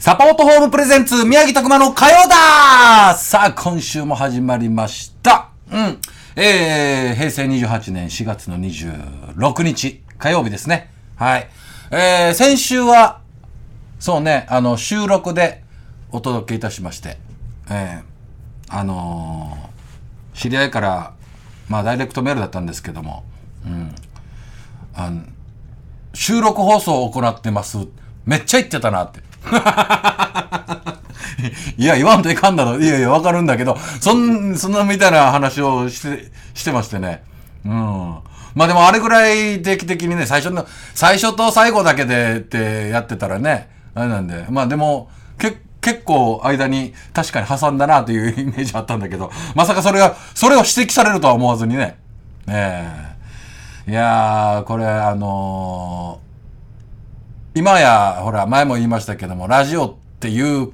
サポートホームプレゼンツ、宮城拓馬の火曜ださあ、今週も始まりました。うん。えー、平成28年4月の26日、火曜日ですね。はい。えー、先週は、そうね、あの、収録でお届けいたしまして、えー、あのー、知り合いから、まあ、ダイレクトメールだったんですけども、うん。あの収録放送を行ってます。めっちゃ言ってたなって。いや、言わんといかんだろ。いやいや、わかるんだけど、そん、そんなみたいな話をして、してましてね。うん。まあでも、あれぐらい定期的にね、最初の、最初と最後だけでってやってたらね、あれなんで。まあでも、け、結構間に確かに挟んだなというイメージあったんだけど、まさかそれが、それを指摘されるとは思わずにね。ええー、いやー、これ、あのー今や、ほら、前も言いましたけども、ラジオっていう、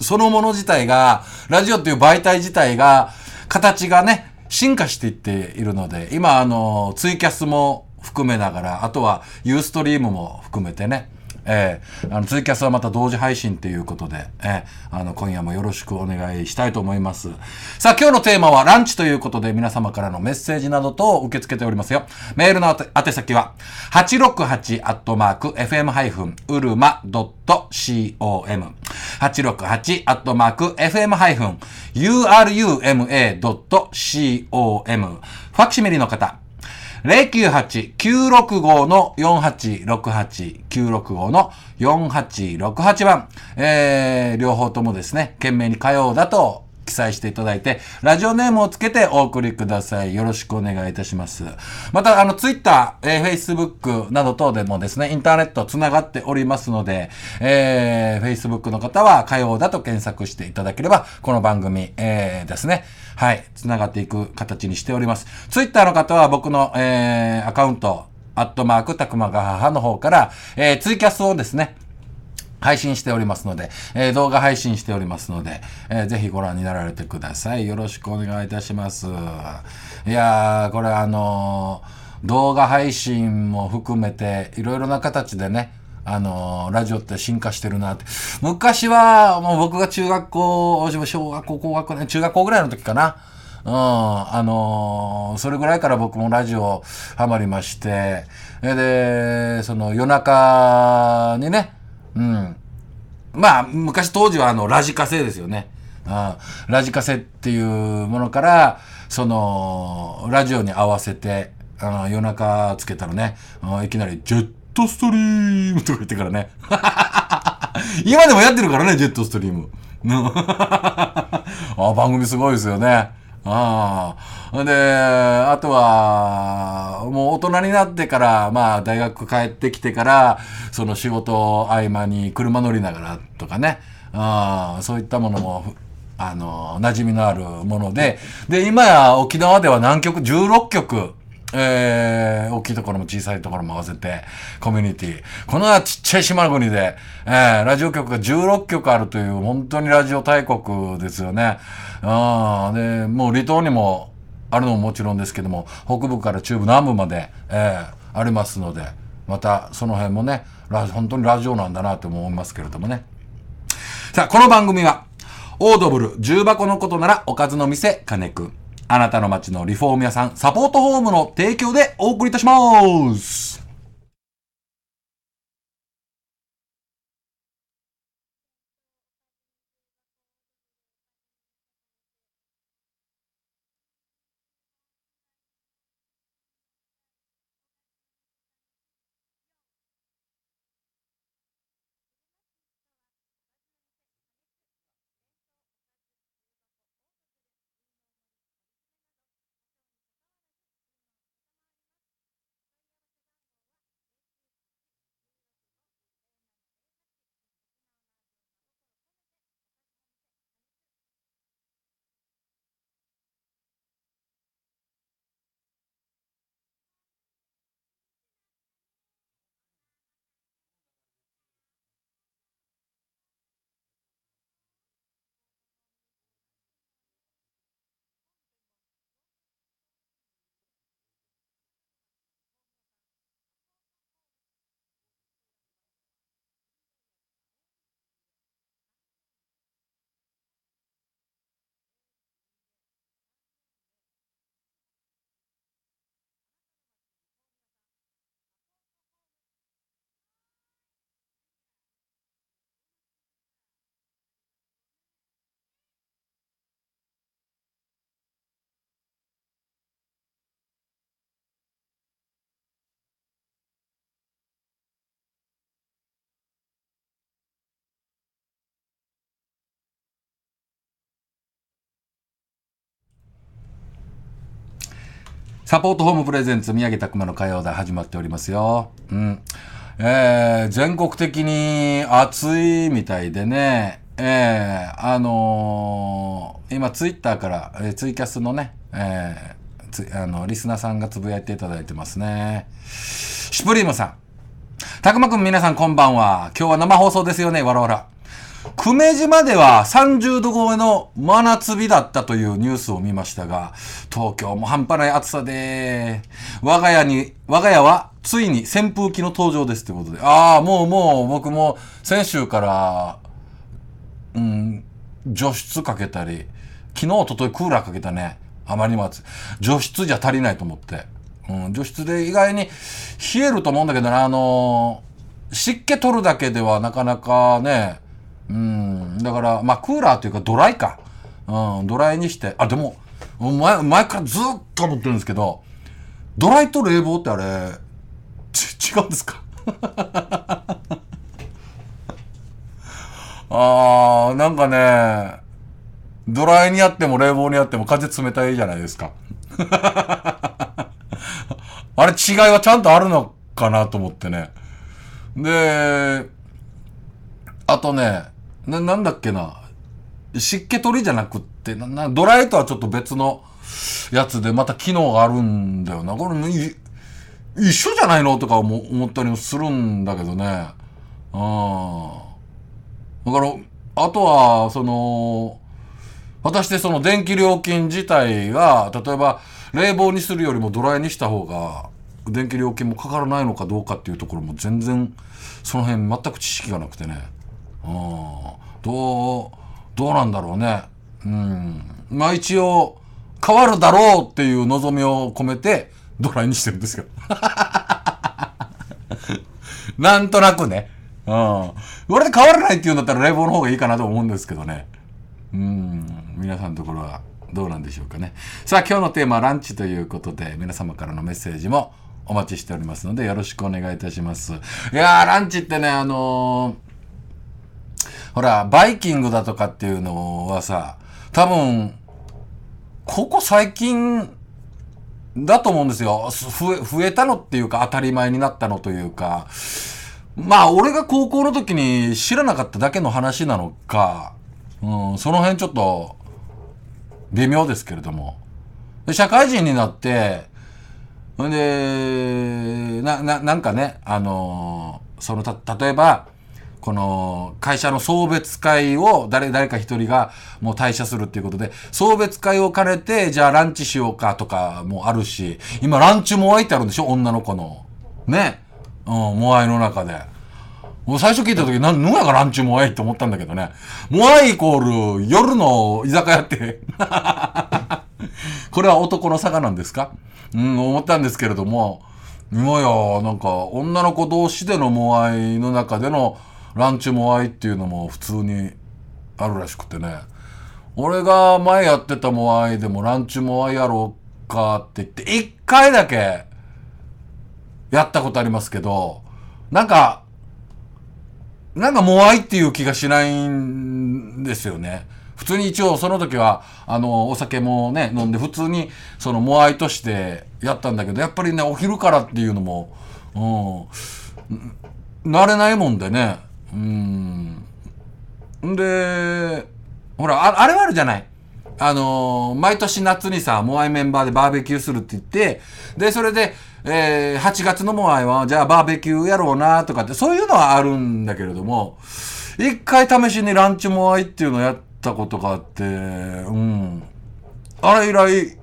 そのもの自体が、ラジオっていう媒体自体が、形がね、進化していっているので、今、あの、ツイキャスも含めながら、あとはユーストリームも含めてね、えー、あのツイキャスはまた同時配信ということで、えー、あの今夜もよろしくお願いしたいと思いますさあ今日のテーマはランチということで皆様からのメッセージなどと受け付けておりますよメールの宛先は 868-fm-uruma.com 868-fm-uruma.com ファクシミリの方098-965の4868、965の4868番、えー、両方ともですね、懸命に火曜だと記載していただいて、ラジオネームをつけてお送りください。よろしくお願いいたします。また、あの、Twitter、えー、Facebook など等でもですね、インターネット繋がっておりますので、えー、Facebook の方は、火曜だと検索していただければ、この番組、えー、ですね、はい、繋がっていく形にしております。Twitter の方は僕の、えー、アカウント、アットマーク、たくまが母の方から、えー、ツイキャスをですね、配信しておりますので、えー、動画配信しておりますので、えー、ぜひご覧になられてください。よろしくお願いいたします。いやー、これあのー、動画配信も含めて、いろいろな形でね、あのー、ラジオって進化してるなって。昔は、もう僕が中学校、小学校、高学年、中学校ぐらいの時かな。うん、あのー、それぐらいから僕もラジオハマりまして、で、その夜中にね、うん。まあ、昔当時はあの、ラジカセですよね。うん、ラジカセっていうものから、その、ラジオに合わせて、あの、夜中つけたらね、うん、いきなり、ジェットストリームとか言ってからね。今でもやってるからね、ジェットストリーム。あ番組すごいですよね。ああ。で、あとは、もう大人になってから、まあ大学帰ってきてから、その仕事合間に車乗りながらとかね、あそういったものも、あの、馴染みのあるもので、で、今や沖縄では南極16曲、えー、大きいところも小さいところも合わせて、コミュニティ。このちっちゃい島国で、えー、ラジオ局が16局あるという、本当にラジオ大国ですよね。あで、もう離島にも、あるのももちろんですけども北部から中部南部まで、えー、ありますのでまたその辺もね本当にラジオなんだなと思いますけれどもねさあこの番組はオードブル重箱のことならおかずの店金くんあなたの街のリフォーム屋さんサポートホームの提供でお送りいたしますサポートホームプレゼンツ、宮城拓まの火曜だ、始まっておりますよ。うん。えー、全国的に暑いみたいでね、えー、あのー、今ツイッターから、えー、ツイキャスのね、えー、あの、リスナーさんがつぶやいていただいてますね。シュプリームさん。たくまくん皆さんこんばんは。今日は生放送ですよね、わらわら。久米島では30度超えの真夏日だったというニュースを見ましたが、東京も半端ない暑さで、我が家に、我が家はついに扇風機の登場ですということで、ああ、もうもう僕も先週から、うん、除湿かけたり、昨日、おとといクーラーかけたね。あまりにも暑い。除湿じゃ足りないと思って。うん、除湿で意外に冷えると思うんだけどな、あのー、湿気取るだけではなかなかね、うん、だから、まあ、クーラーというかドライか。うん、ドライにして、あ、でも、前、前からずっと思ってるんですけど、ドライと冷房ってあれ、ち、違うんですか あー、なんかね、ドライにあっても冷房にあっても風冷たいじゃないですか。あれ違いはちゃんとあるのかなと思ってね。で、あとね、な、なんだっけな。湿気取りじゃなくって、な、な、ドライとはちょっと別のやつで、また機能があるんだよな。これ、一緒じゃないのとか思思ったりもするんだけどね。うん。だから、あとは、その、果たしてその電気料金自体が、例えば冷房にするよりもドライにした方が、電気料金もかからないのかどうかっていうところも全然、その辺全く知識がなくてね。どうどうなんだろうねうんまあ一応変わるだろうっていう望みを込めてドライにしてるんですけど なんとなくねうん俺で変わらないっていうんだったら冷房の方がいいかなと思うんですけどねうん皆さんのところはどうなんでしょうかねさあ今日のテーマはランチということで皆様からのメッセージもお待ちしておりますのでよろしくお願いいたしますいやーランチってねあのーほら、バイキングだとかっていうのはさ、多分、ここ最近だと思うんですよ。増えたのっていうか、当たり前になったのというか、まあ、俺が高校の時に知らなかっただけの話なのか、うん、その辺ちょっと、微妙ですけれども。社会人になって、んで、な、な、なんかね、あのー、その、た、例えば、この会社の送別会を誰誰か一人がもう退社するっていうことで送別会を兼ねてじゃあランチしようかとかもあるし今ランチも湧いてあるんでしょ女の子のねうんモアイの中で。最初聞いた時、な、ぬががランチモアイって思ったんだけどね。モアイイコール、夜の居酒屋って これは男の差なんですかうん、思ったんですけれども。いやいや、なんか、女の子同士でのモアイの中でのランチも愛っていうのも普通にあるらしくてね俺が前やってたも愛でもランチも愛やろうかって言って一回だけやったことありますけどなんかなんかも愛っていう気がしないんですよね。普通に一応その時はあのお酒もね飲んで普通にそのモアイとしてやったんだけどやっぱりねお昼からっていうのも、うん、慣れないもんでねうんでほらああれはあるじゃないあのー、毎年夏にさ、モアイメンバーでバーベキューするって言って、で、それで、えー、8月のモアイは、じゃあバーベキューやろうなとかって、そういうのはあるんだけれども、一回試しにランチモアイっていうのをやったことがあって、うん。あれ以来、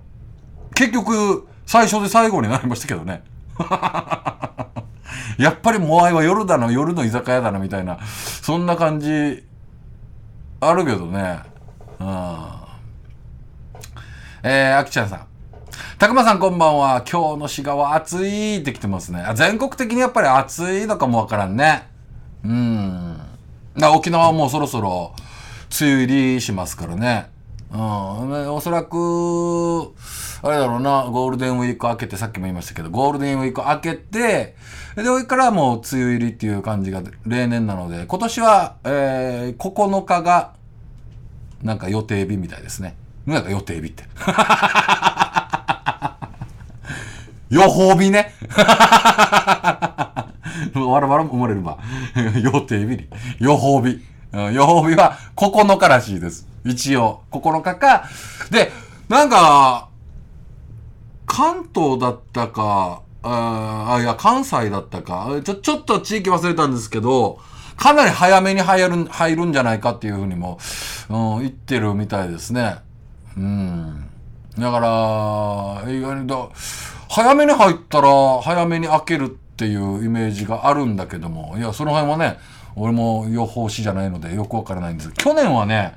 結局、最初で最後になりましたけどね。やっぱりモアイは夜だな、夜の居酒屋だな、みたいな、そんな感じ、あるけどね。うん。えー、あきちゃんさん。たくまさんこんばんは。今日の滋賀は暑いって来てますね。全国的にやっぱり暑いのかもわからんね。うん。だ沖縄はもうそろそろ梅雨入りしますからね。うん。おそらく、あれだろうな、ゴールデンウィーク明けて、さっきも言いましたけど、ゴールデンウィーク明けて、で、上からもう梅雨入りっていう感じが例年なので、今年は、えー、9日が、なんか予定日みたいですね。なんか予定日って。予報日ね。わらわら生まれるわ。予定日に。予報日。予報日は9日らしいです。一応。9日か。で、なんか、関東だったか、ああ、いや、関西だったか。ちょ、ちょっと地域忘れたんですけど、かなり早めに入る、入るんじゃないかっていうふうにも、うん、言ってるみたいですね。うん。だから、意外にだ、早めに入ったら、早めに開けるっていうイメージがあるんだけども、いや、その辺はね、俺も予報士じゃないのでよくわからないんです去年はね、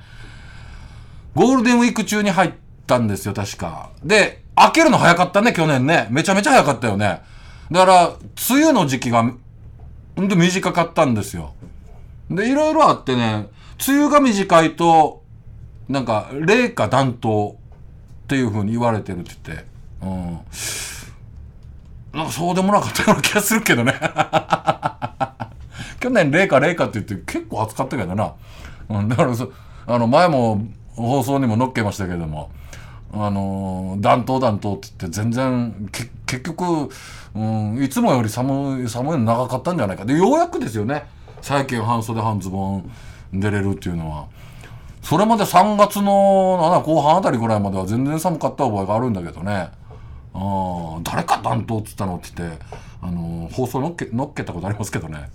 ゴールデンウィーク中に入ったんですよ、確か。で、開けるの早かったね、去年ね。めちゃめちゃ早かったよね。だから、梅雨の時期が、ほんと短かったんですよ。で、いろいろあってね、梅雨が短いと、なんか、冷夏暖冬っていう風に言われてるって言って、うん。なんかそうでもなかったような気がするけどね。去年、冷夏冷夏って言って結構暑かったけどな。うん、だからそ、あの、前も放送にも載っけましたけども、あの暖冬暖冬って言って全然結局、うん、いつもより寒い寒いの長かったんじゃないかでようやくですよね最近半袖半ズボン出れるっていうのはそれまで3月の後半あたりぐらいまでは全然寒かった覚えがあるんだけどねあ誰か暖冬っつったのって言って、あの放送のっけのっけたことありますけどね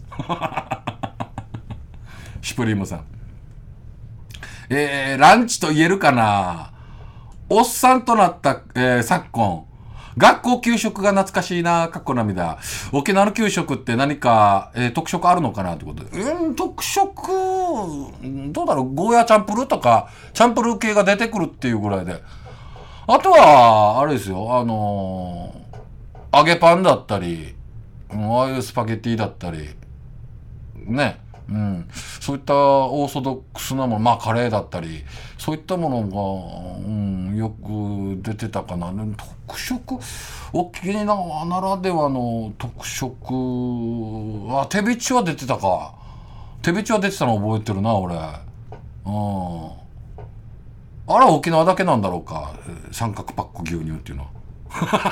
シュプリームさんえー、ランチと言えるかなおっさんとなった、えー、昨今。学校給食が懐かしいな、かっこ涙。沖縄の給食って何か、えー、特色あるのかなってことで。うん、特色、どうだろう、ゴーヤチャンプルーとか、チャンプルー系が出てくるっていうぐらいで。あとは、あれですよ、あのー、揚げパンだったり、ああいうスパゲッティだったり、ね。うん、そういったオーソドックスなもの、まあカレーだったり、そういったものが、うん、よく出てたかな。特色、沖縄ならではの特色、あ、手びちは出てたか。手びちは出てたの覚えてるな、俺。うん。あら、沖縄だけなんだろうか。三角パック牛乳っていうのは。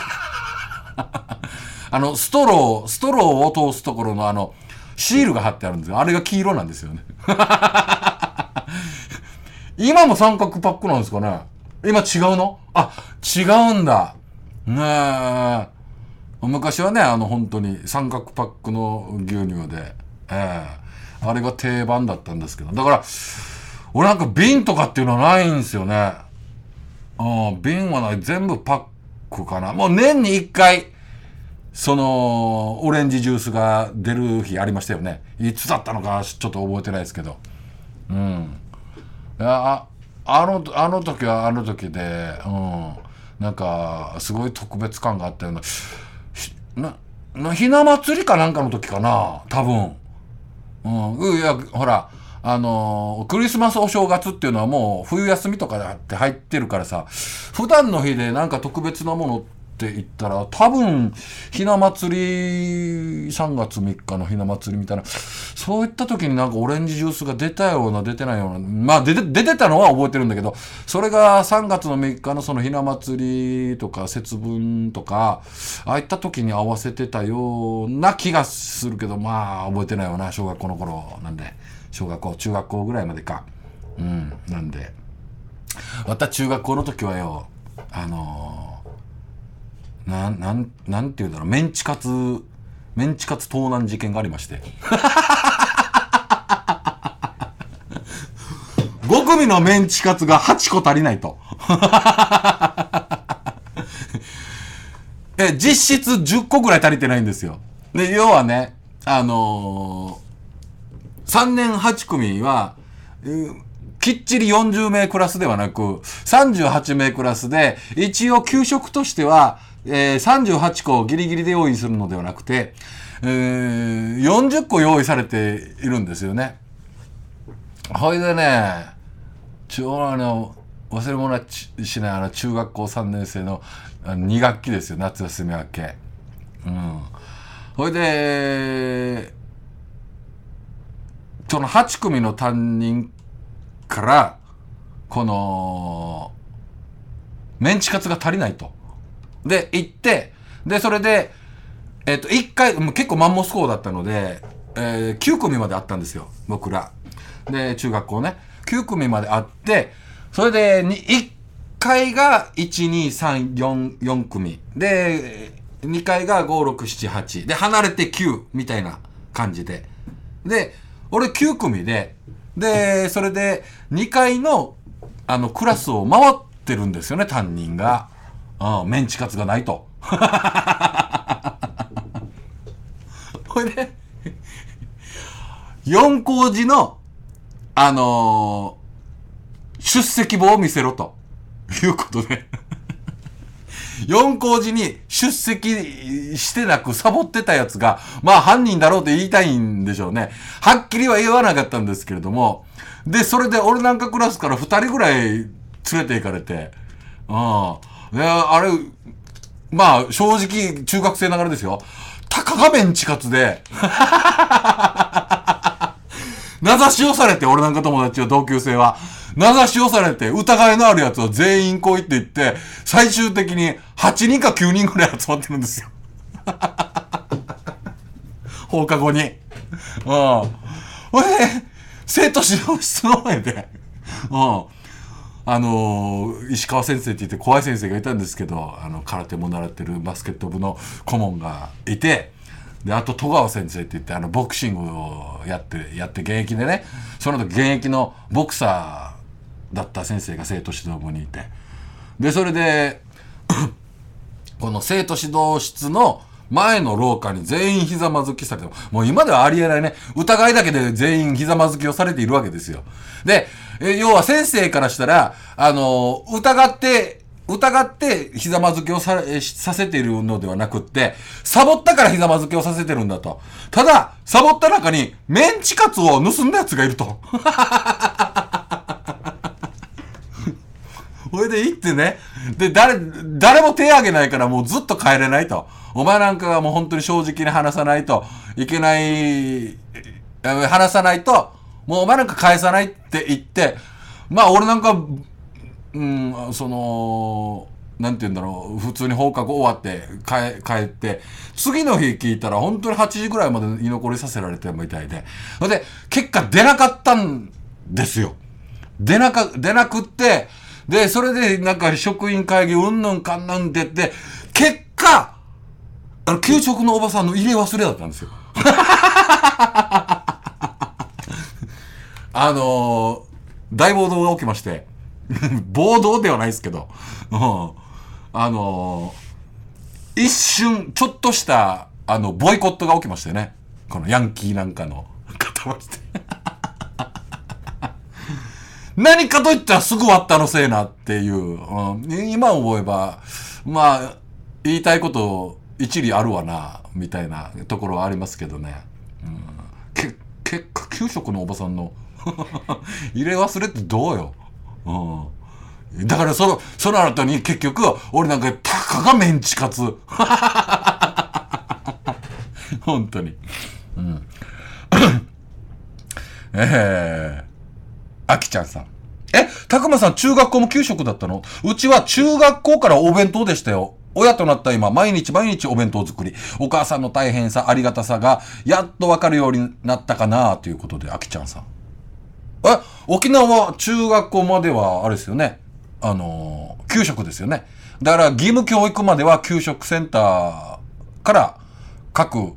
あの、ストロー、ストローを通すところのあの、シールが貼ってあるんですよ。あれが黄色なんですよね。今も三角パックなんですかね今違うのあ、違うんだ。ねえ。昔はね、あの本当に三角パックの牛乳で、ええー、あれが定番だったんですけど。だから、俺なんか瓶とかっていうのはないんですよね。うん、瓶はない。全部パックかな。もう年に一回、そのオレンジジュースが出る日ありましたよねいつだったのかちょっと覚えてないですけどうんああのあの時はあの時でうんなんかすごい特別感があったようなななひな祭りかなんかの時かな多分うんいやほらあのクリスマスお正月っていうのはもう冬休みとかって入ってるからさ普段の日でなんか特別なものってって言ったら、多分、ひな祭り、3月3日のひな祭りみたいな、そういった時になんかオレンジジュースが出たような、出てないような、まあ出て、出てたのは覚えてるんだけど、それが3月の3日のそのひな祭りとか、節分とか、ああいった時に合わせてたような気がするけど、まあ、覚えてないよな、小学校の頃なんで、小学校、中学校ぐらいまでか。うん、なんで。また中学校の時はよ、あのーなんなんなんて言うんだろうメンチカツメンチカツ盗難事件がありまして5 組のメンチカツが8個足りないと え実質10個ぐらい足りてないんですよで要はねあのー、3年8組は、きっちり40名クラスではなく、38名クラスで、一応給食としては、え38個ギリギリで用意するのではなくて、えー、40個用意されているんですよね。ほいでね、ちょうどあの、忘れ物しないあの中学校3年生のあの2学期ですよ、夏休み明け。うん。ほいで、その8組の担任から、この、メンチカツが足りないと。で、行って、で、それで、えっ、ー、と、1回、もう結構マンモス校だったので、えー、9組まであったんですよ、僕ら。で、中学校ね。9組まであって、それで、1回が1、2、3、4、4組。で、2回が5、6、7、8。で、離れて9みたいな感じで。で、俺9組で、で、それで2回の、あの、クラスを回ってるんですよね、担任が。うん、メンチカツがないと。これで、四皇寺の、あのー、出席簿を見せろと。いうことで四皇寺に出席してなくサボってたやつが、まあ犯人だろうと言いたいんでしょうね。はっきりは言わなかったんですけれども。で、それで俺なんかクラスから二人ぐらい連れて行かれて、うん。えー、あれ、まあ、正直、中学生ながらですよ。たかがメンチカツで、名指しをされて、俺なんか友達は同級生は、名指しをされて、疑いのあるやつを全員来いって言って、最終的に8人か9人ぐらい集まってるんですよ。放課後に。うん。ほいで、生徒指導室の前で、うん。あの石川先生って言って怖い先生がいたんですけどあの空手も習ってるバスケット部の顧問がいてであと戸川先生って言ってあのボクシングをやってやって現役でねその時現役のボクサーだった先生が生徒指導部にいてでそれで この生徒指導室の前の廊下に全員ひざまずきされても、もう今ではありえないね、疑いだけで全員ひざまずきをされているわけですよ。で、え要は先生からしたら、あの、疑って、疑ってひざまずきをささせているのではなくって、サボったからひざまずきをさせてるんだと。ただ、サボった中にメンチカツを盗んだ奴がいると。ほ いで行ってね。で、誰、誰も手あげないからもうずっと帰れないと。お前なんかがもう本当に正直に話さないといけない、話さないと、もうお前なんか返さないって言って、まあ俺なんか、うん、その、なんて言うんだろう、普通に放課後終わって帰、帰って、次の日聞いたら本当に8時ぐらいまで居残りさせられてみたいで。で、結果出なかったんですよ。出なか、出なくって、で、それでなんか職員会議うんぬんかんぬんってって、結果、あの、給食のおばさんの入れ忘れだったんですよ。あのー、大暴動が起きまして、暴動ではないですけど、うん、あのー、一瞬、ちょっとした、あの、ボイコットが起きましてね。このヤンキーなんかの方まして。何かと言ったらすぐ終わったのせいなっていう、うん、今思えば、まあ、言いたいこと一理あるわな、みたいなところはありますけどね。うん、け結果、給食のおばさんの 入れ忘れってどうよ。うん。だからその、その後に結局、俺なんか、たかがメンチカツ。本当に。うん。えー、あきちゃんさん。え、たくまさん中学校も給食だったのうちは中学校からお弁当でしたよ。親となった今、毎日毎日お弁当作り。お母さんの大変さ、ありがたさが、やっとわかるようになったかなということで、あきちゃんさん。え沖縄中学校まではあれですよねあの給食ですよねだから義務教育までは給食センターから各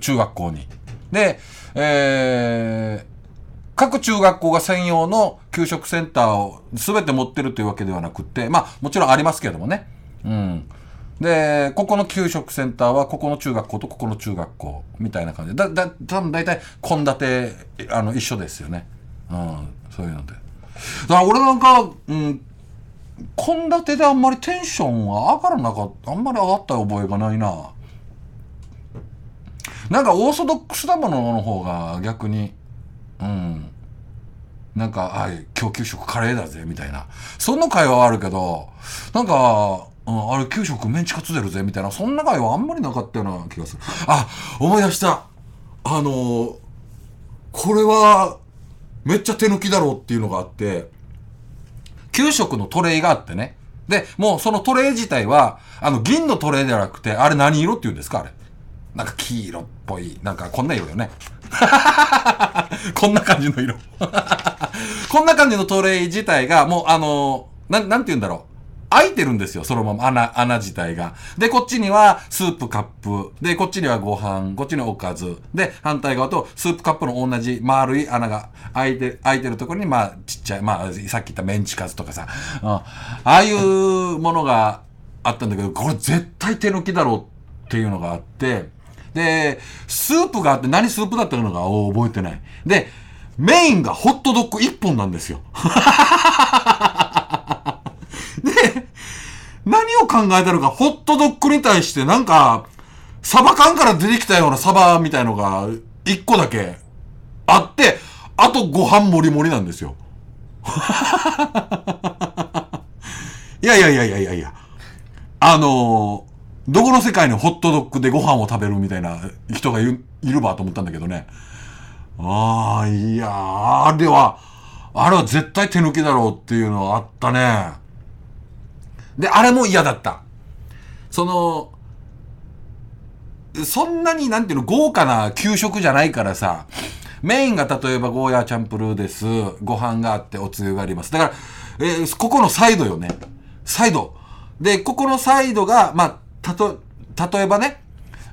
中学校にで、えー、各中学校が専用の給食センターを全て持ってるというわけではなくてまあもちろんありますけれどもねうんで、ここの給食センターは、ここの中学校とここの中学校みたいな感じで、だ、だ、多分大体、献立、あの、一緒ですよね。うん、そういうので。だから俺なんか、うん、献立であんまりテンションは上がらなかった、あんまり上がった覚えがないな。なんかオーソドックスなものの方が逆に、うん。なんか、はい、今日給食カレーだぜ、みたいな。そんな会話はあるけど、なんか、うん、あれ給食メンチカツ出るぜ、みたいな。そんな会話あんまりなかったような気がする。あ、思い出した。あのー、これは、めっちゃ手抜きだろうっていうのがあって、給食のトレイがあってね。で、もうそのトレイ自体は、あの、銀のトレイではなくて、あれ何色って言うんですかあれ。なんか黄色っぽい。なんかこんな色よね。こんな感じの色 こんな感じのトレイ自体が、もうあのー、な、なんて言うんだろう。空いてるんですよ、そのまま穴、穴自体が。で、こっちにはスープカップ。で、こっちにはご飯。こっちにはおかず。で、反対側とスープカップの同じ丸い穴が開いて、空いてるところに、まあ、ちっちゃい、まあ、さっき言ったメンチカツとかさ、うん、ああいうものがあったんだけど、これ絶対手抜きだろうっていうのがあって、で、スープがあって何スープだったのか覚えてない。で、メインがホットドッグ1本なんですよ。で、何を考えたのか、ホットドッグに対してなんか、サバ缶から出てきたようなサバみたいのが、一個だけあって、あとご飯もりもりなんですよ。い やいやいやいやいやいや。あのー、どこの世界にホットドッグでご飯を食べるみたいな人がいるばと思ったんだけどね。ああ、いやあれは、あれは絶対手抜きだろうっていうのはあったね。で、あれも嫌だった。その、そんなになんていうの、豪華な給食じゃないからさ、メインが例えばゴーヤーチャンプルーです。ご飯があっておつゆがあります。だから、えー、ここのサイドよね。サイド。で、ここのサイドが、まあ、たと、例えばね、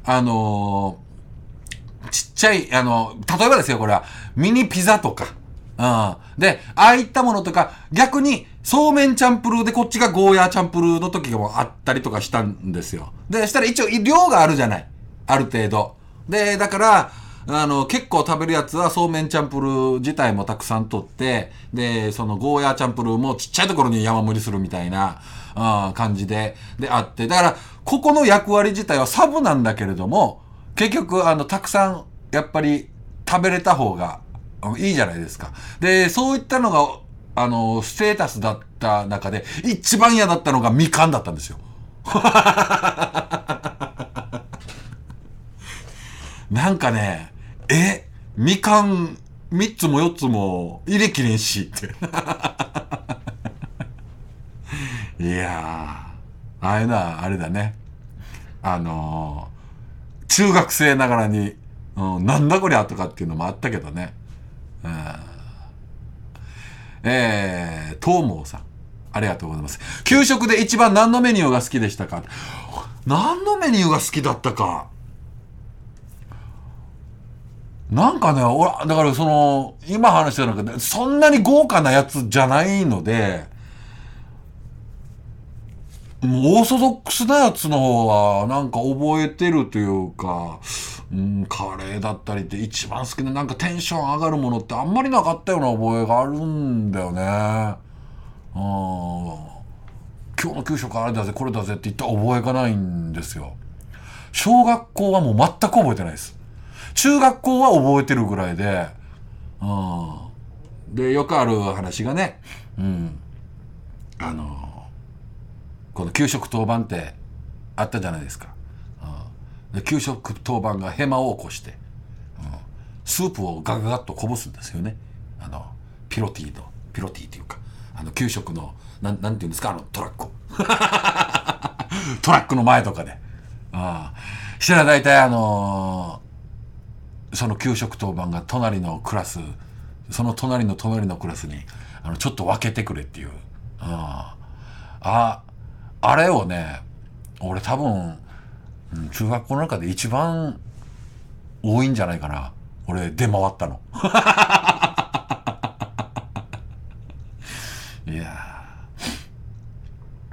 あのー、ちっちゃい、あの、例えばですよ、これは、ミニピザとか、うん。で、ああいったものとか、逆に、そうめんチャンプルーでこっちがゴーヤーチャンプルーの時もあったりとかしたんですよ。で、したら一応量があるじゃない。ある程度。で、だから、あの、結構食べるやつはそうめんチャンプルー自体もたくさん取って、で、そのゴーヤーチャンプルーもちっちゃいところに山盛りするみたいな、うん、感じで、であって。だから、ここの役割自体はサブなんだけれども、結局、あの、たくさん、やっぱり食べれた方がいいじゃないですか。で、そういったのが、あの、ステータスだった中で、一番嫌だったのがみかんだったんですよ。なんかね、え、みかん三つも四つも入れきれんし、って。いやー、あれだ、あれだね。あのー、中学生ながらに、うん、なんだこりゃとかっていうのもあったけどね。えー、東毛さん。ありがとうございます。給食で一番何のメニューが好きでしたか何のメニューが好きだったか。なんかね、ら、だからその、今話してる中で、そんなに豪華なやつじゃないので、もうオーソドックスなやつの方は、なんか覚えてるというか、うん、カレーだったりって一番好きな、なんかテンション上がるものってあんまりなかったような覚えがあるんだよね。うん。今日の給食あれだぜ、これだぜって言った覚えがないんですよ。小学校はもう全く覚えてないです。中学校は覚えてるぐらいで、うん。で、よくある話がね、うん。あのこの給食当番ってあったじゃないですか、うん、で給食当番がヘマを起こして、うん、スープをガガガッとこぼすんですよねあのピロティのピロティというかあの給食のなんなんていうんですかあのトラック トラックの前とかで、うしたら大体あのー、その給食当番が隣のクラスその隣の隣のクラスにあのちょっと分けてくれっていう、あ。あああれをね、俺多分、中学校の中で一番多いんじゃないかな。俺、出回ったの。いや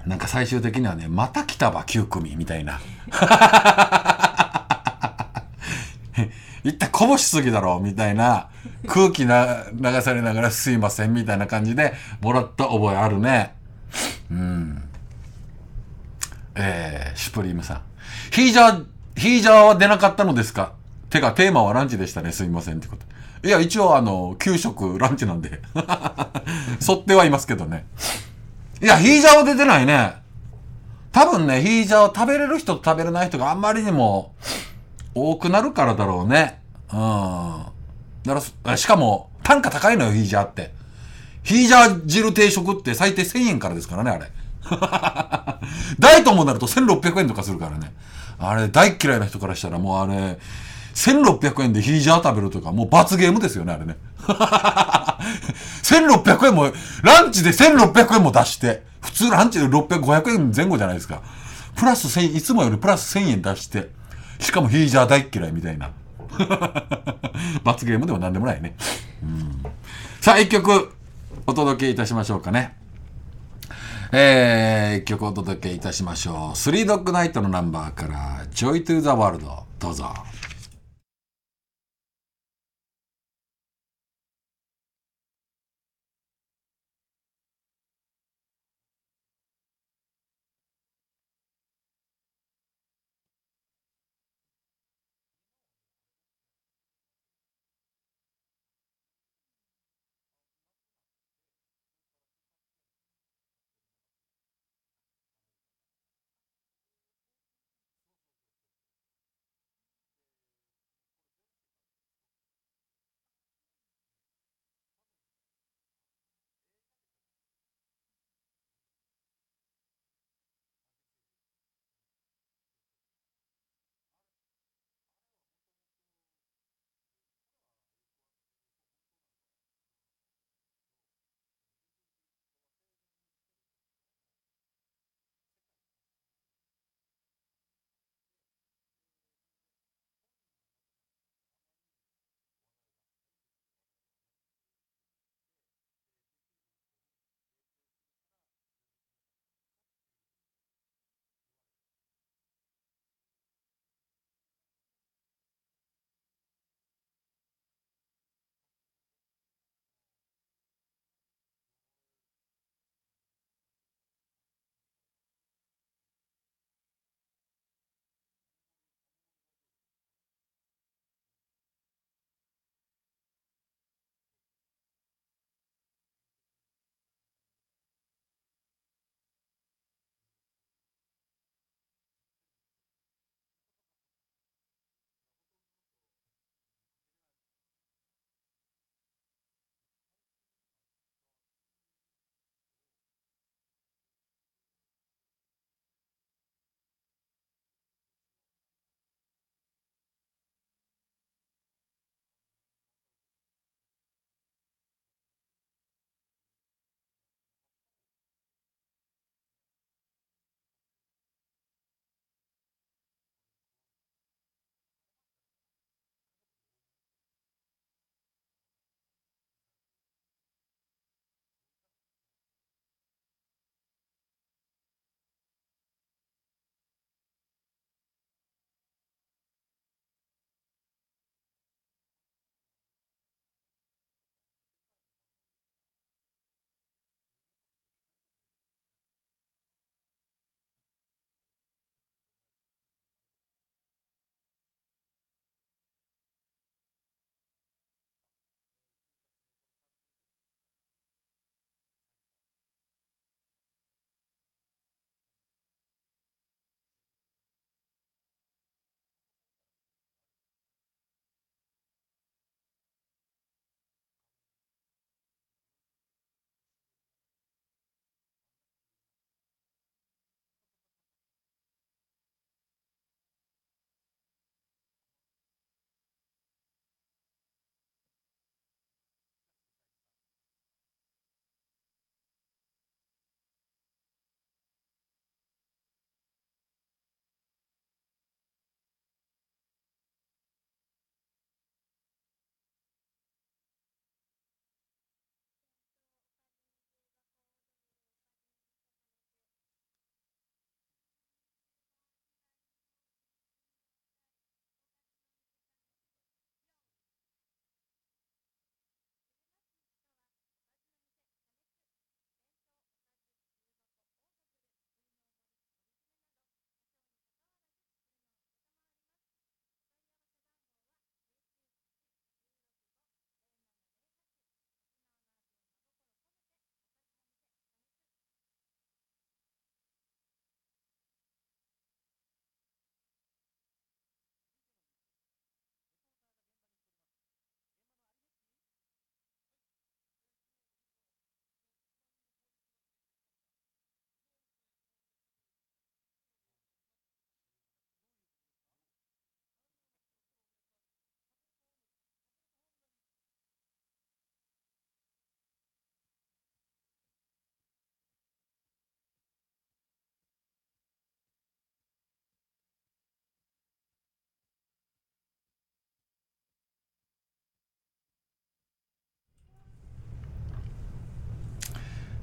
なんか最終的にはね、また来たば9組みたいな。一体こぼしすぎだろみたいな空気な流されながらすいませんみたいな感じでもらった覚えあるね。うん。えー、シュプリームさん。ヒージャー、ヒージャーは出なかったのですかてか、テーマはランチでしたね。すみません。ってこと。いや、一応、あの、給食、ランチなんで。沿ってはいますけどね。いや、ヒージャーは出てないね。多分ね、ヒージャーを食べれる人と食べれない人があんまりにも多くなるからだろうね。うん。だから、しかも、単価高いのよ、ヒージャーって。ヒージャー汁定食って最低1000円からですからね、あれ。大友になると1600円とかするからね。あれ、大嫌いな人からしたらもうあれ、1600円でヒージャー食べるとか、もう罰ゲームですよね、あれね。1600 円も、ランチで1600円も出して、普通ランチで600、500円前後じゃないですか。プラス1000、いつもよりプラス1000円出して、しかもヒージャー大嫌いみたいな。罰ゲームでも何でもないね。うん、さあ、一曲、お届けいたしましょうかね。えー、一曲お届けいたしましょう。スリードッグナイトのナンバーから、Joy to the World。どうぞ。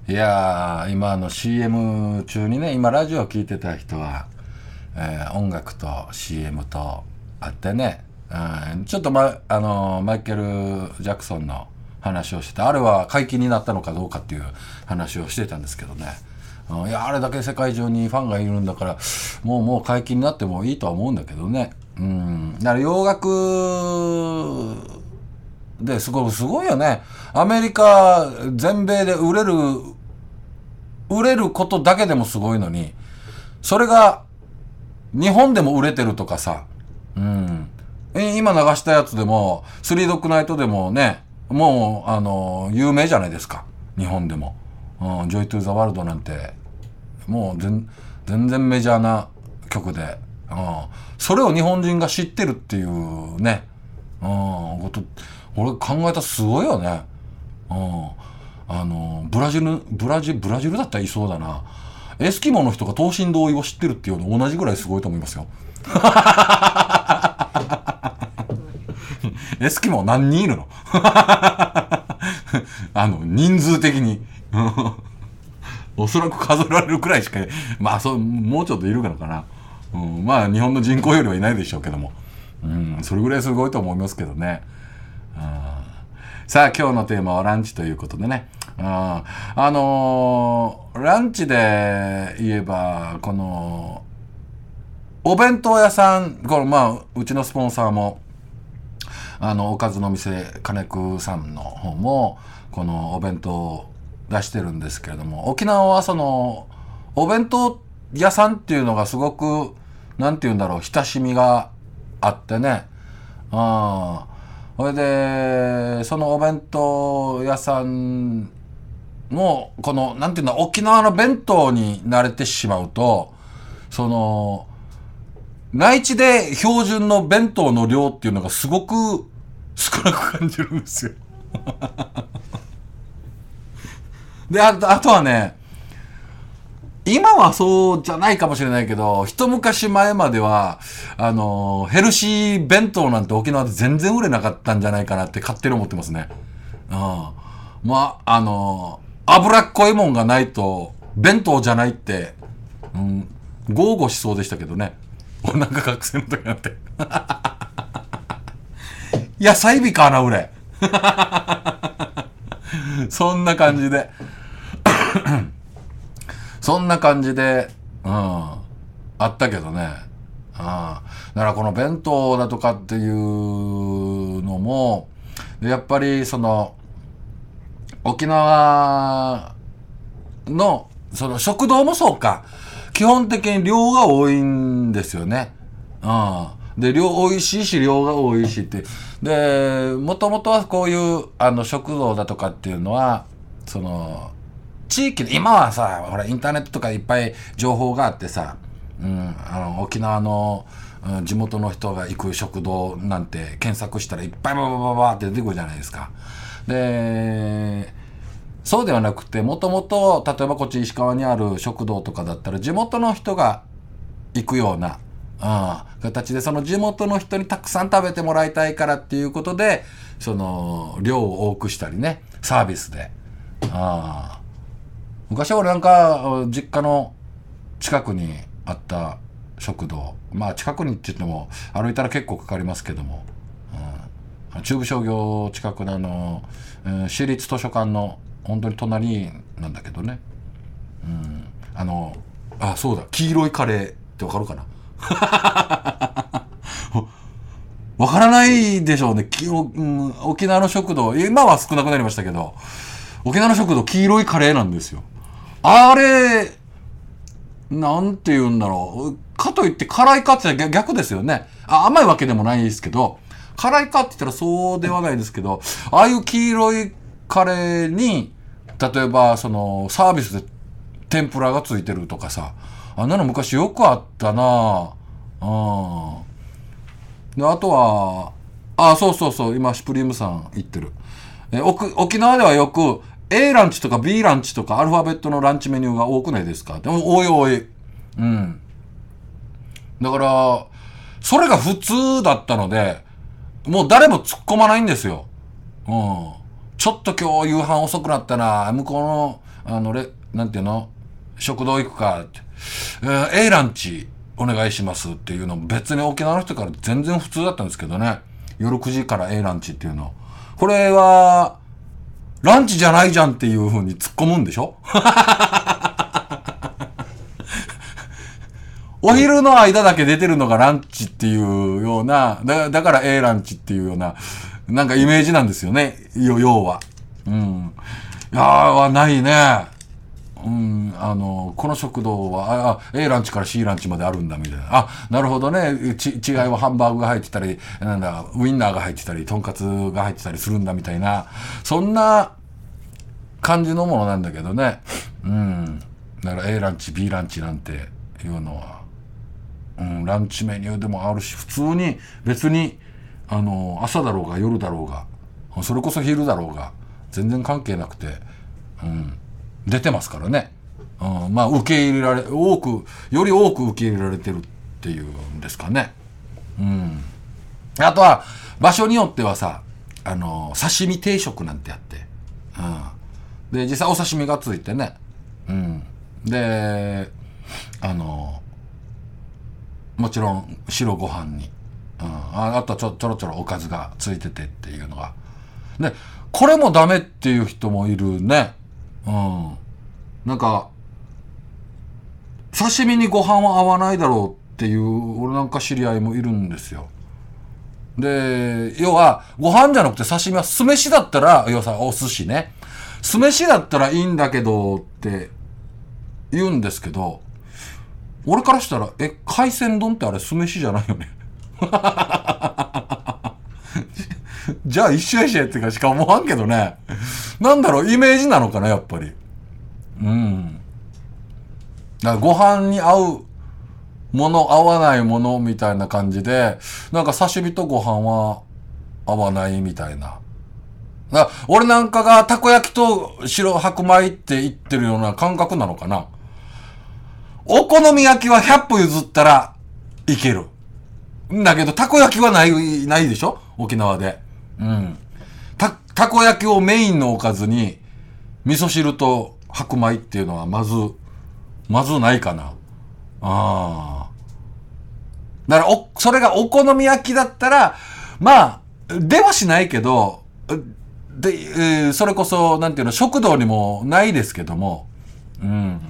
いや今あの CM 中にね今ラジオ聴いてた人は、えー、音楽と CM とあってね、うん、ちょっと、ま、あのマイケル・ジャクソンの話をしててあれは解禁になったのかどうかっていう話をしてたんですけどね、うん、いやあれだけ世界中にファンがいるんだからもうもう解禁になってもいいとは思うんだけどね。うん、だから洋楽ですごいすごいよね。アメリカ全米で売れる売れることだけでもすごいのに、それが、日本でも売れてるとかさ、うん。今流したやつでも、スリードックナイトでもね、もう、あの、有名じゃないですか。日本でも。うん、ジョイトゥーザワールドなんて、もう全、全然メジャーな曲で、うん。それを日本人が知ってるっていうね、うん、こと、俺考えたらすごいよね。うん。あの、ブラジル、ブラジル、ブラジルだったらいそうだな。エスキモの人が等身同意を知ってるっていうの同じぐらいすごいと思いますよ。エスキモ何人いるの あの、人数的に。お そらく数えられるくらいしか、まあそう、もうちょっといるからかな。うん、まあ日本の人口よりはいないでしょうけども。うん、それぐらいすごいと思いますけどね。あさあ今日のテーマはランチということでねああのー、ランチで言えばこのお弁当屋さんこのまあうちのスポンサーもあのおかずの店金久さんの方もこのお弁当を出してるんですけれども沖縄はそのお弁当屋さんっていうのがすごく何て言うんだろう親しみがあってねああそれでそのお弁当屋さんのこのなんていうの沖縄の弁当に慣れてしまうとその内地で標準の弁当の量っていうのがすごく少なく感じるんですよであとはね今はそうじゃないかもしれないけど、一昔前までは、あの、ヘルシー弁当なんて沖縄で全然売れなかったんじゃないかなって勝手に思ってますね。うん。まあ、あの、脂っこいもんがないと、弁当じゃないって、うん、豪語しそうでしたけどね。お腹んせんとの時なって。野菜日かな、俺。そんな感じで。そんな感じで、うん、あったけどね。あだからこの弁当だとかっていうのも、やっぱりその、沖縄の、その食堂もそうか。基本的に量が多いんですよね。うん。で、量多いし、し、量が多いしって。で、もともとはこういう、あの、食堂だとかっていうのは、その、地域で、今はさ、ほら、インターネットとかいっぱい情報があってさ、うん、あの、沖縄の、地元の人が行く食堂なんて検索したらいっぱいババババって出てくるじゃないですか。で、そうではなくて、もともと、例えばこっち石川にある食堂とかだったら、地元の人が行くような、うん、形で、その地元の人にたくさん食べてもらいたいからっていうことで、その、量を多くしたりね、サービスで。う、ん昔は俺なんか実家の近くにあった食堂まあ近くにって言っても歩いたら結構かかりますけども、うん、中部商業近くのあの、うん、私立図書館の本当に隣なんだけどね、うん、あのあそうだ黄色いカレーってわかるかな わからないでしょうね、うん。沖縄の食堂、今は少なくなりましたけど、沖縄の食堂、黄色いカレーなんですよ。あれ、なんて言うんだろう。かといって辛いかって逆ですよねあ。甘いわけでもないですけど、辛いかって言ったらそうではないですけど、ああいう黄色いカレーに、例えばそのサービスで天ぷらがついてるとかさ、あんなの昔よくあったなあで、あとは、あ、そうそうそう、今、シュプリームさん行ってる。え沖縄ではよく、A ランチとか B ランチとかアルファベットのランチメニューが多くないですかでも、おいおい。うん。だから、それが普通だったので、もう誰も突っ込まないんですよ。うん。ちょっと今日夕飯遅くなったな、向こうの、あの、れ、なんていうの食堂行くかって、えー、A ランチお願いしますっていうの別に沖縄の人から全然普通だったんですけどね。夜9時から A ランチっていうの。これは、ランチじゃないじゃんっていうふうに突っ込むんでしょ お昼の間だけ出てるのがランチっていうような、だだから A ランチっていうような、なんかイメージなんですよね、要は。うん。いやー、ないね。うんあのこの食堂はあ A ランチから C ランチまであるんだみたいなあなるほどねち違いはハンバーグが入ってたりなんだウインナーが入ってたりとんかつが入ってたりするんだみたいなそんな感じのものなんだけどねうんだから A ランチ B ランチなんていうのは、うん、ランチメニューでもあるし普通に別にあの朝だろうが夜だろうがそれこそ昼だろうが全然関係なくてうん。出てますからね、うん、まあ受け入れられ多くより多く受け入れられてるっていうんですかね。うん、あとは場所によってはさあの刺身定食なんてやって、うん、で実際お刺身がついてね、うん、であのもちろん白ご飯に、うん、ああとちょちょろちょろおかずがついててっていうのが。でこれもダメっていう人もいるね。うんなんか刺身にご飯は合わないだろうっていう俺なんか知り合いもいるんですよで要はご飯じゃなくて刺身は酢飯だったら要はお寿司ね酢飯だったらいいんだけどって言うんですけど俺からしたらえ海鮮丼ってあれ酢飯じゃないよね じゃあ一緒合一試合ってかしか思わんけどね。なんだろう、イメージなのかな、やっぱり。うん。ご飯に合うもの、合わないものみたいな感じで、なんか刺身とご飯は合わないみたいな。な俺なんかがたこ焼きと白白米って言ってるような感覚なのかな。お好み焼きは100歩譲ったらいける。だけど、たこ焼きはない、ないでしょ沖縄で。うん。た、たこ焼きをメインのおかずに、味噌汁と白米っていうのはまず、まずないかな。ああ。だから、お、それがお好み焼きだったら、まあ、ではしないけど、で、えー、それこそ、なんていうの、食堂にもないですけども、うん。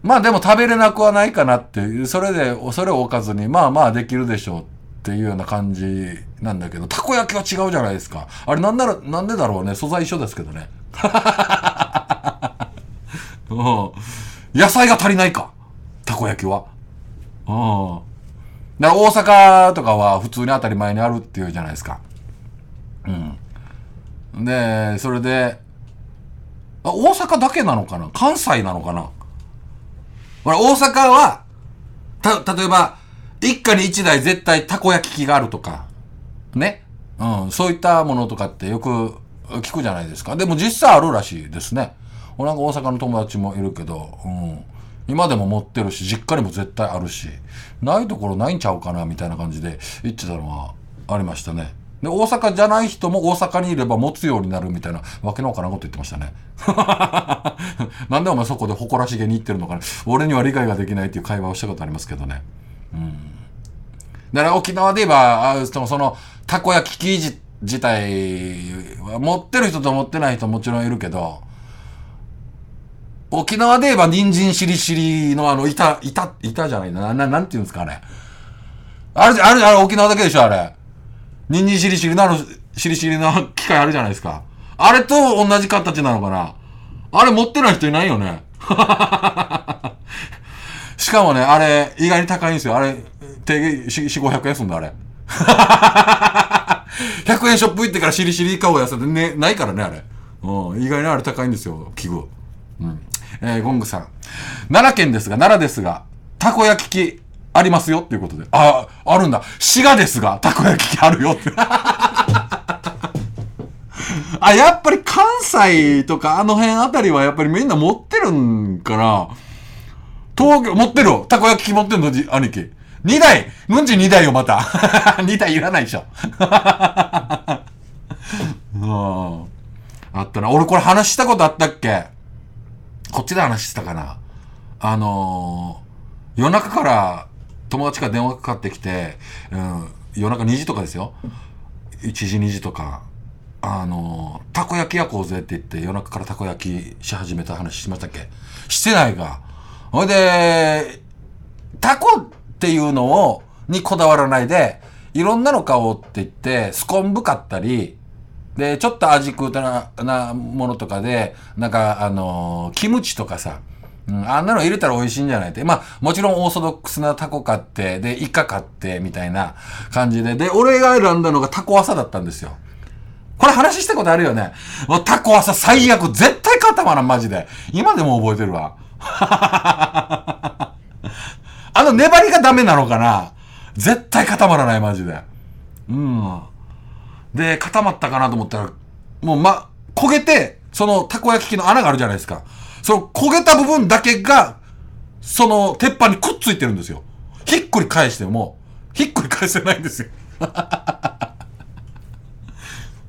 まあでも食べれなくはないかなって、それで、それをおかずに、まあまあできるでしょうっていうような感じなんだけど、たこ焼きは違うじゃないですか。あれなんなら、なんでだろうね。素材一緒ですけどね。うん。野菜が足りないか。たこ焼きは。うん。だから大阪とかは普通に当たり前にあるっていうじゃないですか。うん。で、それで、あ大阪だけなのかな関西なのかな俺大阪は、た、例えば、一家に一台絶対たこ焼き器があるとか、ね。うん、そういったものとかってよく聞くじゃないですか。でも実際あるらしいですね。なんか大阪の友達もいるけど、うん。今でも持ってるし、実家にも絶対あるし、ないところないんちゃうかな、みたいな感じで言ってたのはありましたね。で、大阪じゃない人も大阪にいれば持つようになるみたいな、わけのわからんこと言ってましたね。なんでお前そこで誇らしげに言ってるのかな。俺には理解ができないっていう会話をしたことありますけどね。うん。だから沖縄で言えば、その、たこ焼き器自体は持ってる人と持ってない人もちろんいるけど、沖縄で言えば人参しりしりのあの、板、板、板じゃないな、な、なんて言うんですかね。あれ、あれ、あれ沖縄だけでしょ、あれ。人参しりしりのあの、しりしりの機械あるじゃないですか。あれと同じ形なのかな。あれ持ってない人いないよね。しかもね、あれ、意外に高いんですよ。あれ、定義4、500円すんだ、あれ。100 円ショップ行ってからしりしり顔やさ、で、ね、ないからね、あれ。うん、意外にあれ高いんですよ、器具。うん。えー、ゴングさん。奈良県ですが、奈良ですが、たこ焼き器ありますよっていうことで。あ、あるんだ。滋賀ですが、たこ焼き器あるよって。あ、やっぱり関西とかあの辺あたりはやっぱりみんな持ってるんかな。東京、持ってるたこ焼き持ってるの兄貴。二台のンち二台よ、また。二台いらないでしょ。あ あったな。俺これ話したことあったっけこっちで話してたかな。あのー、夜中から友達から電話かかってきて、うん、夜中2時とかですよ。1時2時とか。あのー、たこ焼き焼こうぜって言って夜中からたこ焼きし始めた話しましたっけしてないが。ほいで、タコっていうのを、にこだわらないで、いろんなの買おうって言って、スコンブ買ったり、で、ちょっと味食うたなものとかで、なんか、あのー、キムチとかさ、うん、あんなの入れたら美味しいんじゃないって。まあ、もちろんオーソドックスなタコ買って、で、イカ買って、みたいな感じで。で、俺が選んだのがタコ朝だったんですよ。これ話したことあるよね。もうタコ朝最悪。絶対固まらん、マジで。今でも覚えてるわ。あの粘りがダメなのかな絶対固まらない、マジで。うん。で、固まったかなと思ったら、もうま、焦げて、そのたこ焼き器の穴があるじゃないですか。その焦げた部分だけが、その鉄板にくっついてるんですよ。ひっくり返しても、ひっくり返せないんですよ。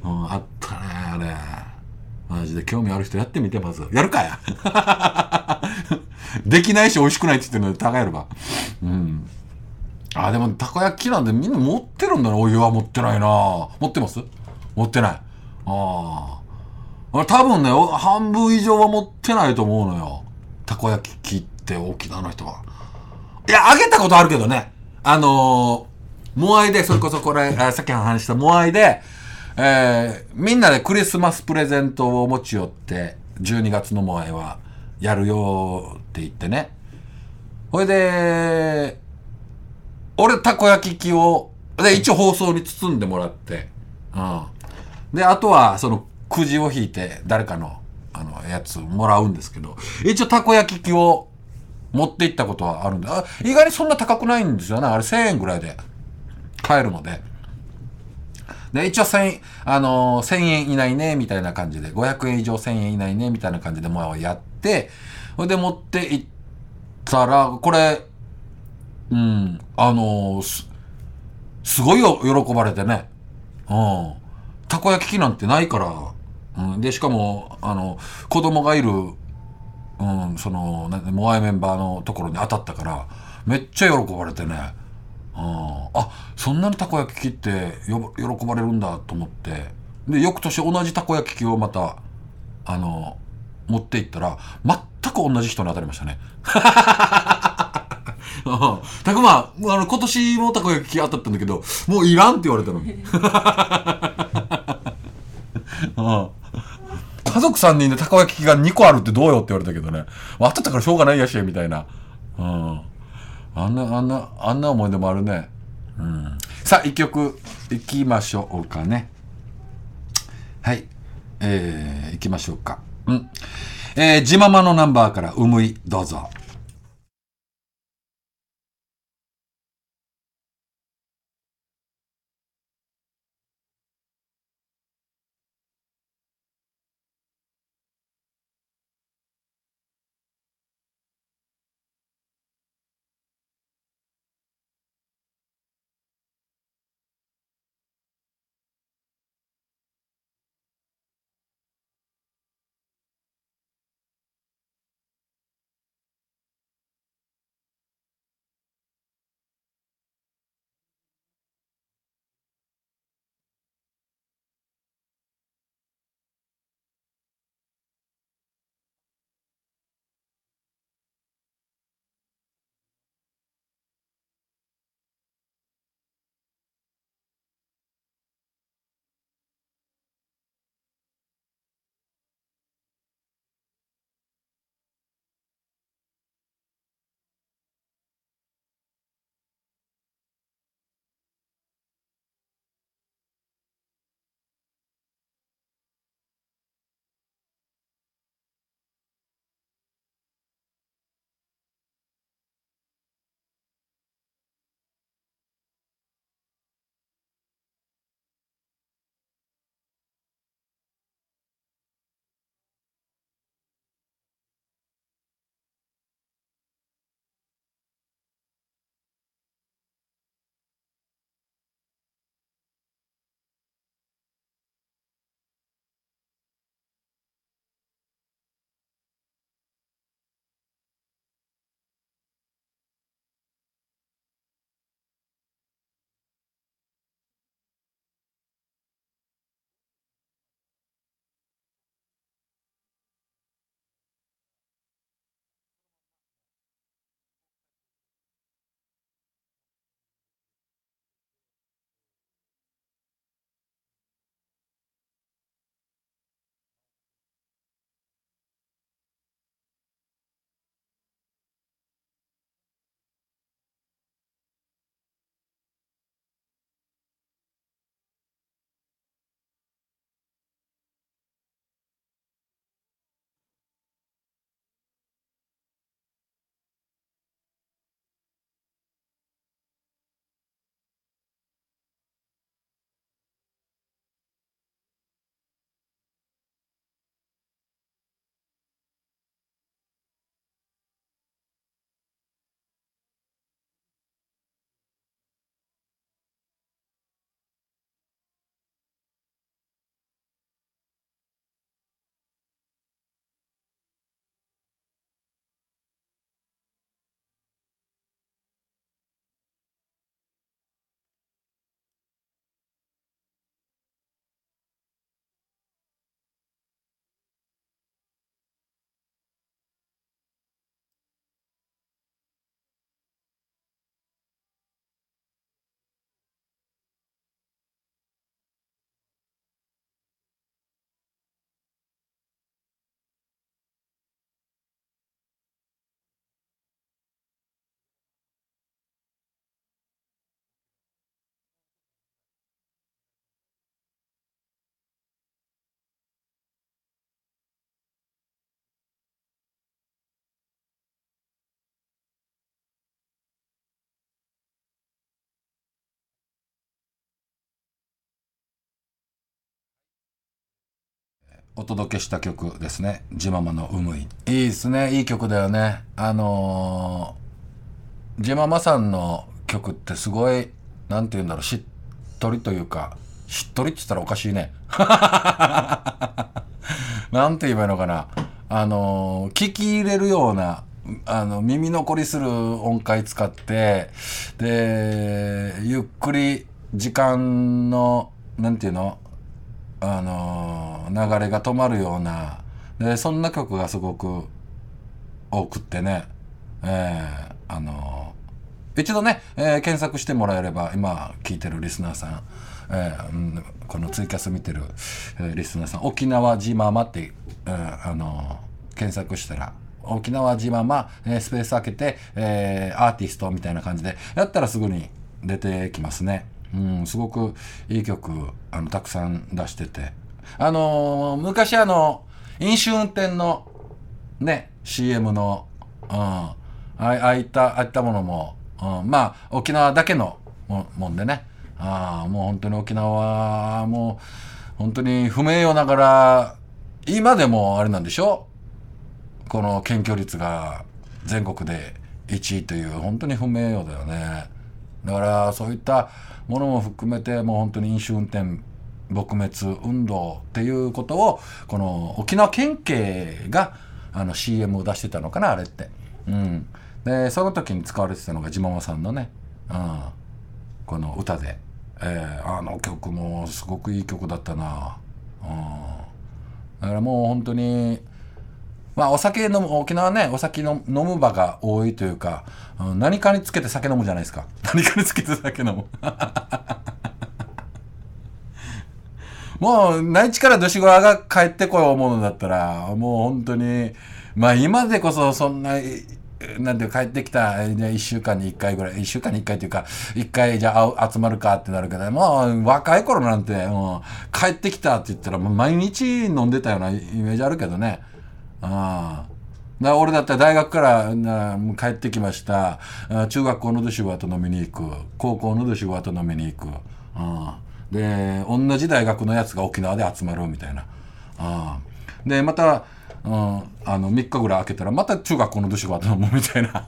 うん、あったね、あれ。マジで興味ある人やってみて、まず。やるかや できないし美味しくないって言ってるので、高やれば。うん。あ、でも、たこ焼きなんでみんな持ってるんだな。お湯は持ってないな。持ってます持ってない。ああ。多分ね、半分以上は持ってないと思うのよ。たこ焼き切って沖縄の人は。いや、あげたことあるけどね。あのー、モアイで、それこそこれ、さっき話したモアイで、えー、みんなでクリスマスプレゼントを持ち寄って、12月の前はやるよって言ってね。ほいで、俺たこ焼き器を、で、一応包装に包んでもらって、うん。で、あとは、その、くじを引いて、誰かの、あの、やつもらうんですけど、一応たこ焼き器を持って行ったことはあるんで、あ意外にそんな高くないんですよね。あれ1000円ぐらいで買えるので。で、一応千、円、あのー、1000円以内ね、みたいな感じで、500円以上1000円以内ね、みたいな感じで、もうやって、ほいで持って行ったら、これ、うん、あのー、す、すごいよ、喜ばれてね。うん。たこ焼き器なんてないから、うん。で、しかも、あの、子供がいる、うん、その、モアイメンバーのところに当たったから、めっちゃ喜ばれてね。ああそんなにたこ焼き器ってよ喜ばれるんだと思ってで翌年同じたこ焼き器をまたあの持っていったら全く同じ人に当たりましたね。たくまあの今年もたこ焼き器当たったんだけどもういらんって言われたのに 家族3人でたこ焼き器が2個あるってどうよって言われたけどね当たったからしょうがないやしみたいな。うんあんな、あんな、あんな思い出もあるね。うん。さあ、一曲、いきましょうかね。はい。えー、いきましょうか。うん。えー、ジママのナンバーから、うむい、どうぞ。お届けした曲ですね。ジママのうむい。いいですね。いい曲だよね。あのー、ジママさんの曲ってすごい、なんて言うんだろう、しっとりというか、しっとりって言ったらおかしいね。なんて言えばいいのかな。あのー、聞き入れるような、あの、耳残りする音階使って、で、ゆっくり時間の、なんて言うのあのー流れが止まるようなでそんな曲がすごく多くってね、えー、あの一度ね、えー、検索してもらえれば今聞いてるリスナーさん、えー、このツイキャス見てる、えリスナーさん「沖縄ジま」マ」って、えん、あの検索したら沖縄自慢まあ、えー、スペース開けて、えー、アーティストみたいな感じでやったらすぐに出てきますね。うん、すごくいい曲あのたくさん出してて、あのー、昔あの、飲酒運転の、ね、CM の、うん、ああいったああいったものも、うん、まあ沖縄だけのもんでねあもう本当に沖縄は、もう本当に不名誉ながら今でもあれなんでしょこの検挙率が全国で1位という本当に不名誉だよねだからそういったものも含めてもう本当に飲酒運転撲滅運動っていうことをこの沖縄県警があの CM を出してたのかなあれって。うん、でその時に使われてたのが地ママさんのね、うん、この歌で、えー、あの曲もすごくいい曲だったな。うん、だからもう本当にまあ、お酒飲む沖縄ねお酒の飲む場が多いというか、うん、何かにつけて酒飲むじゃないですか 何かにつけて酒飲む もう内地から年頃が帰ってこよううのだったら、もう本当に、まあ今でこそそんな、なんていう帰ってきた、一週間に一回ぐらい、一週間に一回というか、一回じゃあ集まるかってなるけど、もう若い頃なんて、もう帰ってきたって言ったら、もう毎日飲んでたようなイメージあるけどね。ああ。だ俺だったら大学からな帰ってきました中学校のドシュワと飲みに行く高校のドシュワと飲みに行く、うん、で同じ大学のやつが沖縄で集まるみたいな。あでまた、うん、あの3日ぐらい空けたらまた中学校の女子が頼むみたいな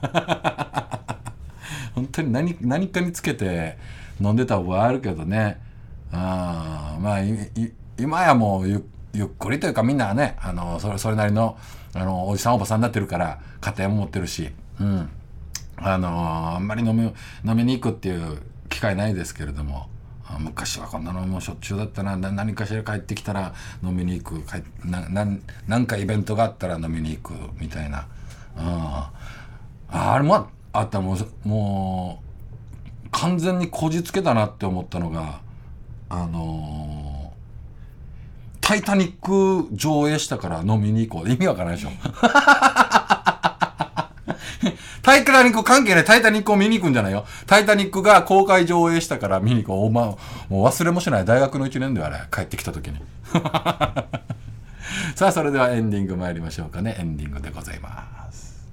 本当に何何かにつけて飲んでた覚えあるけどねあまあ今やもうゆっくりというかみんなはねあのそれそれなりのあのおじさんおばさんになってるから家庭も持ってるし、うんあのあんまり飲み飲みに行くっていう機会ないですけれども。昔はこんなのもしょっちゅうだったな何かしら帰ってきたら飲みに行く何なんかイベントがあったら飲みに行くみたいな、うん、あれもあったもうもう完全にこじつけたなって思ったのがあのー、タイタニック」上映したから飲みに行こう」意味わからないでしょ。タイタニック関係ない。タイタニックを見に行くんじゃないよ。タイタニックが公開上映したから見に行こう。おまもう忘れもしない。大学の1年ではね、帰ってきた時に。さあ、それではエンディング参りましょうかね。エンディングでございます。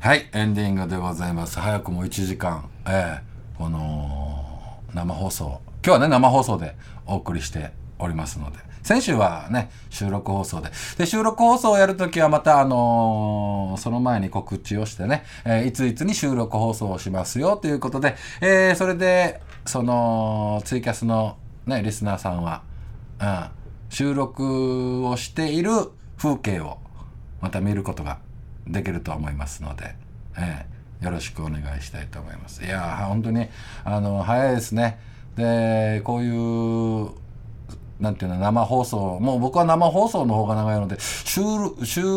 はい、エンディングでございます。早くも1時間、ええー、この生放送今日はね生放送でお送りしておりますので先週はね収録放送でで収録放送をやるときはまたあのー、その前に告知をしてね、えー、いついつに収録放送をしますよということで、えー、それでそのツイキャスのねリスナーさんは、うん、収録をしている風景をまた見ることができると思いますので、えよろしくお願いしたいと思います。いや本当にあの早いですね。でこういうなんていうの生放送もう僕は生放送の方が長いので収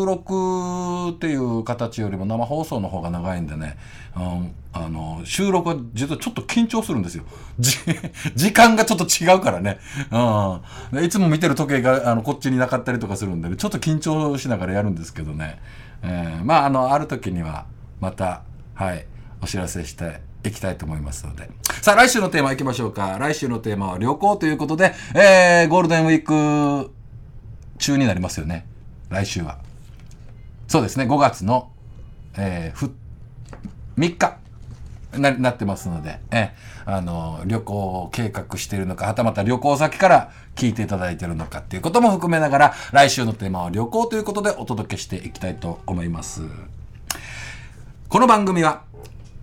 録っていう形よりも生放送の方が長いんでね、うん、あの収録は実はちょっと緊張するんですよ 時間がちょっと違うからね、うん、いつも見てる時計があのこっちになかったりとかするんで、ね、ちょっと緊張しながらやるんですけどね、えー、まああのある時にはまたはい、お知らせしていきたいと思いますので。さあ、来週のテーマいきましょうか。来週のテーマは旅行ということで、えー、ゴールデンウィーク中になりますよね。来週は。そうですね、5月の、えー、ふ3日ななってますので、えー、あのー、旅行を計画しているのか、はたまた旅行先から聞いていただいているのかっていうことも含めながら、来週のテーマは旅行ということでお届けしていきたいと思います。この番組は、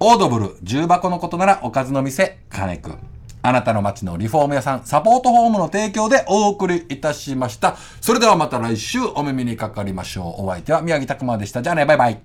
オードブル重箱のことならおかずの店、金くん。あなたの街のリフォーム屋さん、サポートホームの提供でお送りいたしました。それではまた来週お耳にかかりましょう。お相手は宮城拓馬でした。じゃあね、バイバイ。